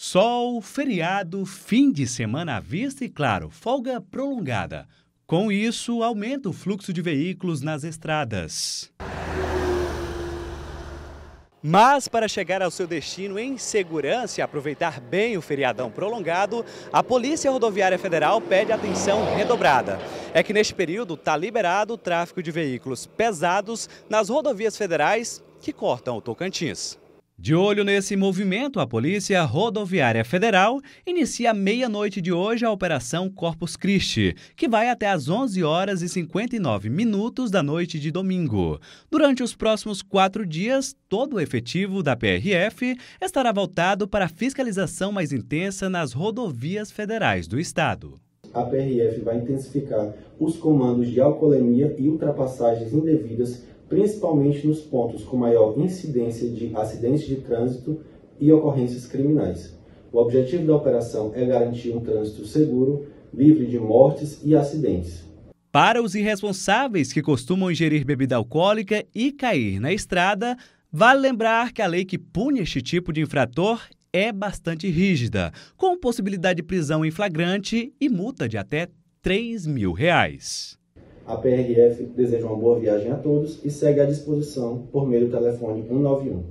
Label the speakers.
Speaker 1: Sol, feriado, fim de semana à vista e, claro, folga prolongada. Com isso, aumenta o fluxo de veículos nas estradas. Mas para chegar ao seu destino em segurança e aproveitar bem o feriadão prolongado, a Polícia Rodoviária Federal pede atenção redobrada. É que neste período está liberado o tráfego de veículos pesados nas rodovias federais que cortam o Tocantins. De olho nesse movimento, a Polícia Rodoviária Federal inicia à meia-noite de hoje a Operação Corpus Christi, que vai até às 11 horas e 59 minutos da noite de domingo. Durante os próximos quatro dias, todo o efetivo da PRF estará voltado para a fiscalização mais intensa nas rodovias federais do Estado
Speaker 2: a PRF vai intensificar os comandos de alcoolemia e ultrapassagens indevidas, principalmente nos pontos com maior incidência de acidentes de trânsito e ocorrências criminais. O objetivo da operação é garantir um trânsito seguro, livre de mortes
Speaker 1: e acidentes. Para os irresponsáveis que costumam ingerir bebida alcoólica e cair na estrada, vale lembrar que a lei que pune este tipo de infrator é bastante rígida, com possibilidade de prisão em flagrante e multa de até 3 mil reais.
Speaker 2: A PRF deseja uma boa viagem a todos e segue à disposição por meio do telefone 191.